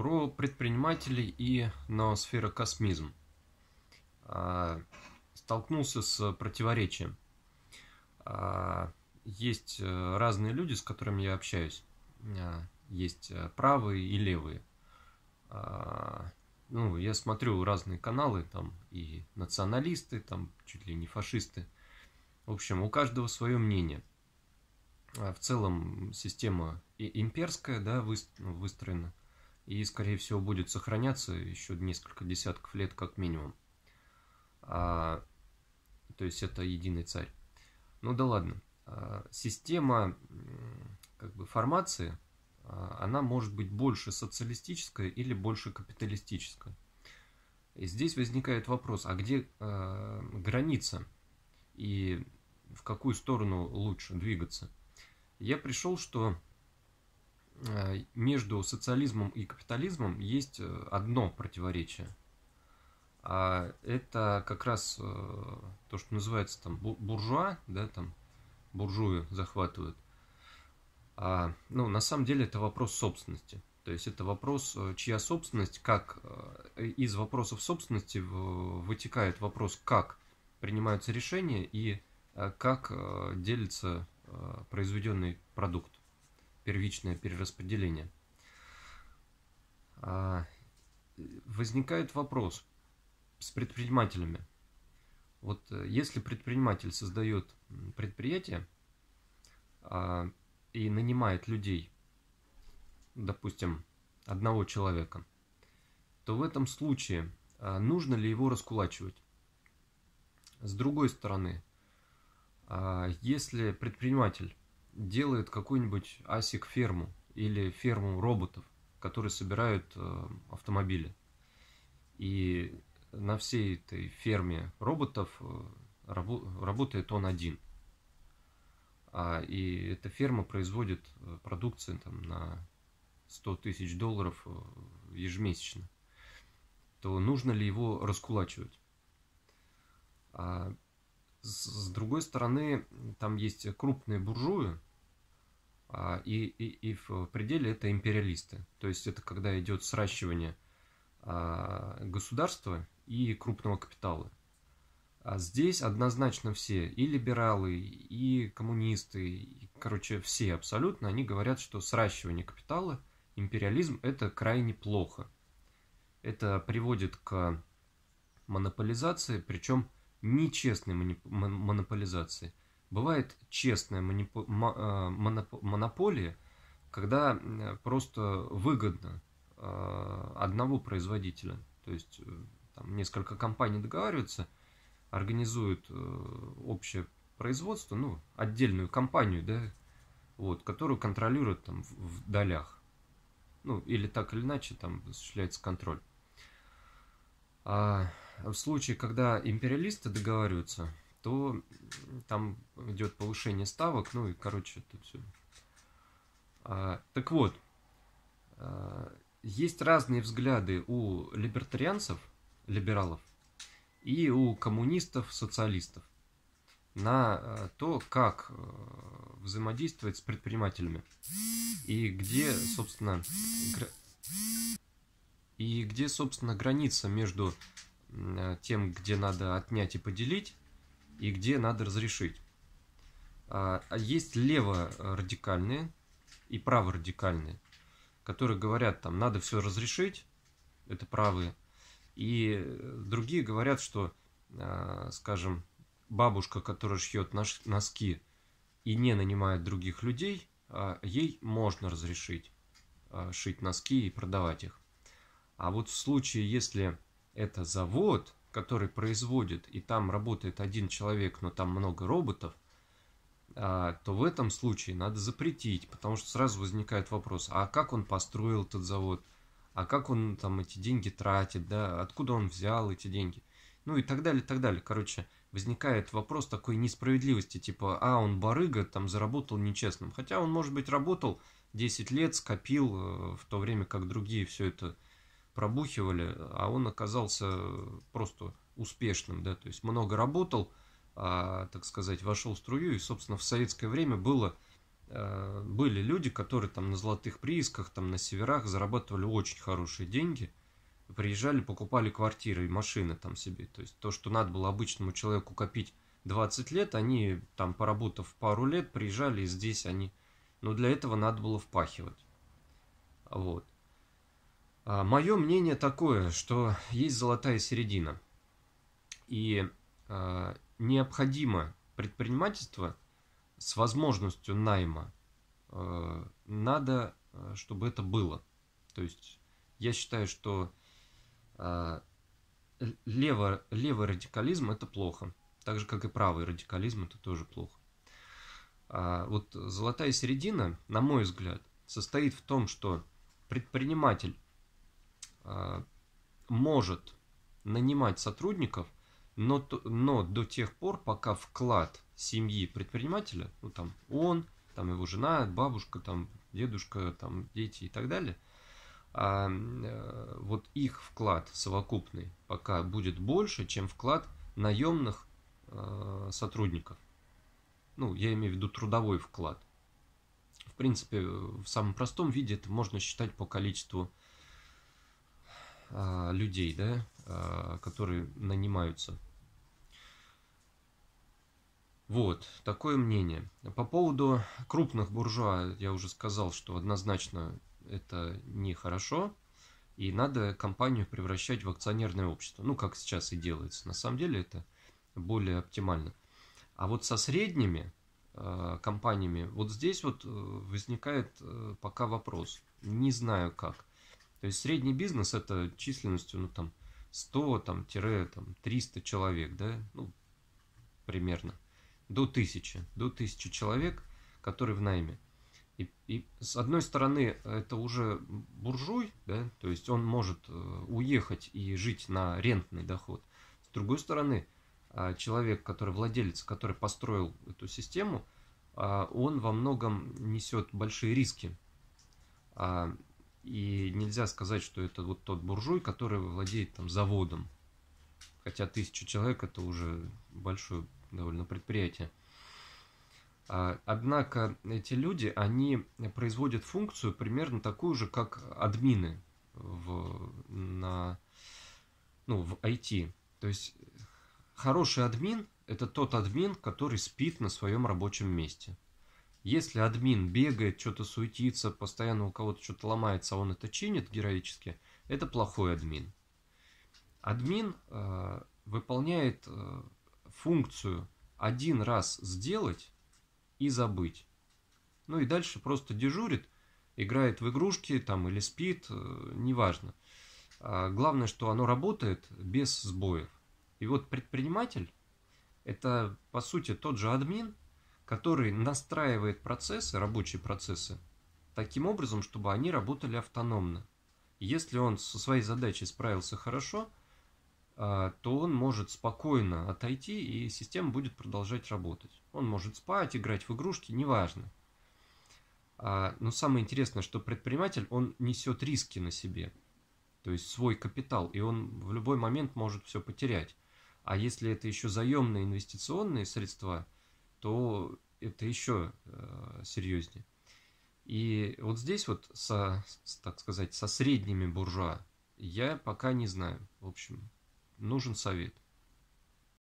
про предпринимателей и космизм а, Столкнулся с противоречием. А, есть э, разные люди, с которыми я общаюсь. А, есть э, правые и левые. Ну, я смотрю разные каналы, там и националисты, там чуть ли не фашисты. В общем, у каждого свое мнение. В целом система имперская, да, выстроена и, скорее всего, будет сохраняться еще несколько десятков лет как минимум. А, то есть это единый царь. Ну да ладно. А, система как бы формации, а, она может быть больше социалистическая или больше капиталистическая. И здесь возникает вопрос, а где э, граница и в какую сторону лучше двигаться? Я пришел, что Э, между социализмом и капитализмом есть э, одно противоречие. А это как раз э, то, что называется там буржуа, да, там буржую захватывают. А, ну, на самом деле это вопрос собственности. То есть это вопрос, чья собственность, как из вопросов собственности вытекает вопрос, как принимаются решения и как делится произведенный продукт первичное перераспределение. А, возникает вопрос с предпринимателями. Вот э, если предприниматель создает предприятие а, и нанимает людей, допустим, одного человека, то в этом случае а, нужно ли его раскулачивать? С другой стороны, если предприниматель делает какую-нибудь ASIC ферму или ферму роботов, которые собирают э, автомобили. И на всей этой ферме роботов э, рабо работает он один. А, и эта ферма производит э, продукцию там, на 100 тысяч долларов э, ежемесячно. То нужно ли его раскулачивать? А, с, другой стороны, там есть крупные буржуи, а, и, и, и в пределе это империалисты. То есть это когда идет сращивание а, государства и крупного капитала. А здесь однозначно все, и либералы, и коммунисты, и, короче, все абсолютно, они говорят, что сращивание капитала, империализм – это крайне плохо. Это приводит к монополизации, причем нечестной монополизации. Бывает честная э, монополия, когда э, просто выгодно э, одного производителя. То есть там несколько компаний договариваются, организуют общее производство, ну, отдельную компанию, да, вот, которую контролируют там в долях. Ну, или так или иначе там осуществляется контроль. А в случае, когда империалисты договариваются, то там идет повышение ставок, ну и, короче, тут все. А, так вот, а, есть разные взгляды у либертарианцев, либералов, и у коммунистов, социалистов на а, то, как э, взаимодействовать с предпринимателями и где, собственно, гра... и где, собственно, граница между Э, тем, где надо отнять и поделить, и где надо разрешить. А, а есть лево-радикальные и право-радикальные, которые говорят, там, надо все разрешить, это правые, и э, другие говорят, что, э, скажем, бабушка, которая шьет носки и не нанимает других людей, а ей можно разрешить шить носки и продавать их. А вот в случае, если это завод, который производит, и там работает один человек, но там много роботов, а, то в этом случае надо запретить, потому что сразу возникает вопрос, а как он построил этот завод, а как он там эти деньги тратит, да, откуда он взял эти деньги, ну и так далее, так далее. Короче, возникает вопрос такой несправедливости, типа, а, он барыга, там, заработал нечестным. Хотя он, может быть, работал 10 лет, скопил, э, в то время как другие все это пробухивали, а он оказался просто успешным, да, то есть много работал, а, так сказать, вошел в струю, и, собственно, в советское время было, а, были люди, которые там на золотых приисках, там на северах зарабатывали очень хорошие деньги, приезжали, покупали квартиры и машины там себе, то есть то, что надо было обычному человеку копить 20 лет, они там, поработав пару лет, приезжали, и здесь они, но для этого надо было впахивать. Вот. А, Мое мнение такое, что есть золотая середина. И а, необходимо предпринимательство с возможностью найма. А, надо, чтобы это было. То есть я считаю, что лево, левый радикализм это плохо. Так же, как и правый радикализм это тоже плохо. А вот золотая середина, на мой взгляд, состоит в том, что предприниматель Э, может нанимать сотрудников, но, но до тех пор, пока вклад семьи предпринимателя, ну там он, там его жена, бабушка, там дедушка, там дети и так далее, а, э, вот их вклад совокупный пока будет больше, чем вклад наемных а, сотрудников. Ну, я имею в виду трудовой вклад. В принципе, в самом простом виде это можно считать по количеству а, людей, да, а, которые нанимаются. Вот, такое мнение. По поводу крупных буржуа, я уже сказал, что однозначно это нехорошо, и надо компанию превращать в акционерное общество. Ну, как сейчас и делается. На самом деле это более оптимально. А вот со средними э, компаниями, вот здесь вот э, возникает э, пока вопрос. Не знаю как. То есть средний бизнес это численностью ну, там, 100-300 там, там, 300 человек, да, ну, примерно, до 1000, до 1000 человек, которые в найме. И, и с одной стороны, это уже буржуй, да, то есть он может э, уехать и жить на рентный доход. С другой стороны, а, человек, который владелец, который построил эту систему, а, он во многом несет большие риски а, и нельзя сказать, что это вот тот буржуй, который владеет там заводом. Хотя тысяча человек это уже большое довольно предприятие. А, однако эти люди, они производят функцию примерно такую же, как админы в, на, ну, в IT. То есть хороший админ – это тот админ, который спит на своем рабочем месте – если админ бегает, что-то суетится, постоянно у кого-то что-то ломается, а он это чинит героически, это плохой админ. Админ э, выполняет э, функцию один раз сделать и забыть. Ну и дальше просто дежурит, играет в игрушки там или спит, э, неважно. А главное, что оно работает без сбоев. И вот предприниматель это по сути тот же админ, который настраивает процессы, рабочие процессы, таким образом, чтобы они работали автономно. Если он со своей задачей справился хорошо, а, то он может спокойно отойти, и система будет продолжать работать. Он может спать, играть в игрушки, неважно. А, но самое интересное, что предприниматель, он несет риски на себе, то есть свой капитал, и он в любой момент может все потерять. А если это еще заемные инвестиционные средства, то это еще э, серьезнее. И вот здесь вот, со, так сказать, со средними буржуа я пока не знаю. В общем, нужен совет.